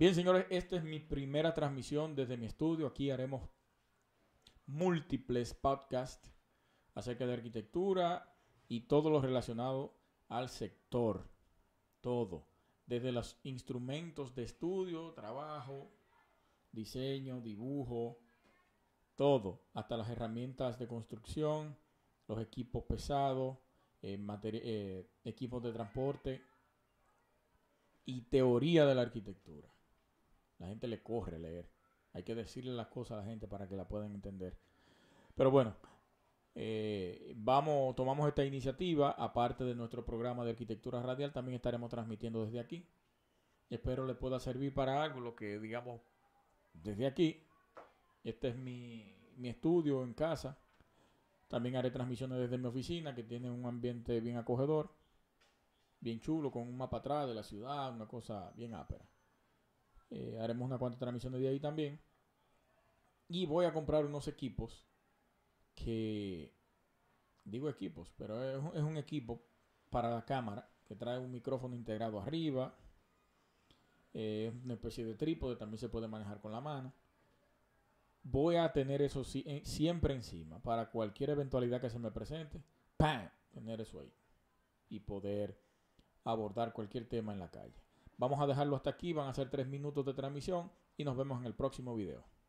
Bien, señores, esta es mi primera transmisión desde mi estudio. Aquí haremos múltiples podcasts acerca de arquitectura y todo lo relacionado al sector. Todo. Desde los instrumentos de estudio, trabajo, diseño, dibujo, todo. Hasta las herramientas de construcción, los equipos pesados, eh, eh, equipos de transporte y teoría de la arquitectura. La gente le corre leer. Hay que decirle las cosas a la gente para que la puedan entender. Pero bueno, eh, vamos, tomamos esta iniciativa. Aparte de nuestro programa de arquitectura radial, también estaremos transmitiendo desde aquí. Espero le pueda servir para algo lo que digamos desde aquí. Este es mi, mi estudio en casa. También haré transmisiones desde mi oficina, que tiene un ambiente bien acogedor, bien chulo, con un mapa atrás de la ciudad, una cosa bien ápera. Eh, haremos una cuanta transmisión de día ahí también. Y voy a comprar unos equipos que... Digo equipos, pero es, un equipo para la cámara que trae un micrófono integrado arriba. es eh, una especie de trípode, también se puede manejar con la mano. Voy a tener eso siempre encima para cualquier eventualidad que se me presente. ¡Pam! Tener eso ahí. Y poder abordar cualquier tema en la calle. Vamos a dejarlo hasta aquí, van a ser tres minutos de transmisión y nos vemos en el próximo video.